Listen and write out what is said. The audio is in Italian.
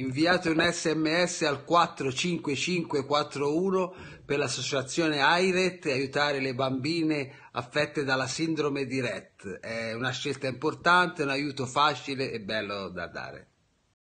inviate un sms al 45541 per l'associazione AIRET e aiutare le bambine affette dalla sindrome di RET. È una scelta importante, un aiuto facile e bello da dare.